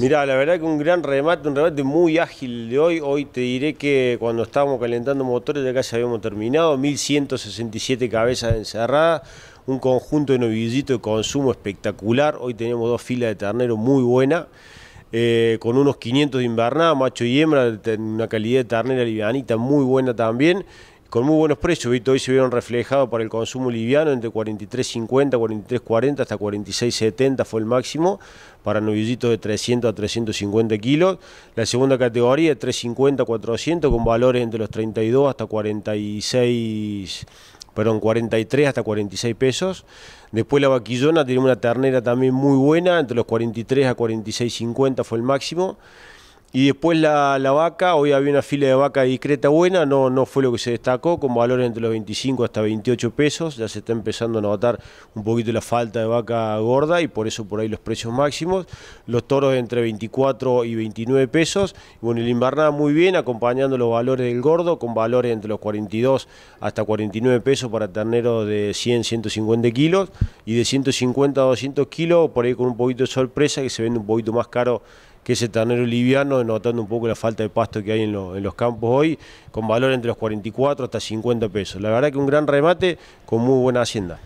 Mirá, la verdad que un gran remate, un remate muy ágil de hoy. Hoy te diré que cuando estábamos calentando motores ya habíamos terminado. 1167 cabezas encerradas, un conjunto de novillitos de consumo espectacular. Hoy tenemos dos filas de ternero muy buena. Eh, con unos 500 de invernada, macho y hembra, una calidad de ternera livianita muy buena también, con muy buenos precios. Hoy se vieron reflejados para el consumo liviano entre 43.50, 43.40 hasta 46.70 fue el máximo para novillitos de 300 a 350 kilos. La segunda categoría 350 400 con valores entre los 32 hasta 46 perdón, 43 hasta 46 pesos. Después la vaquillona tiene una ternera también muy buena, entre los 43 a 46.50 fue el máximo. Y después la, vaca, hoy había una fila de vaca discreta buena, no, no fue lo que se destacó, con valores entre los 25 hasta 28 pesos, ya se está empezando a notar un poquito la falta de vaca gorda y por eso por ahí los precios máximos, los toros entre 24 y 29 pesos, bueno, el invernada muy bien, acompañando los valores del gordo, con valores entre los 42 hasta 49 pesos para terneros de 100, 150 kilos, y de 150 a 200 kilos, por ahí con un poquito de sorpresa, que se vende un poquito más caro que ese ternero liviano, notando un poco la falta de pasto que hay en, en, los campos hoy, con valor entre los 44 hasta 50 pesos. La verdad que un gran remate con muy buena hacienda.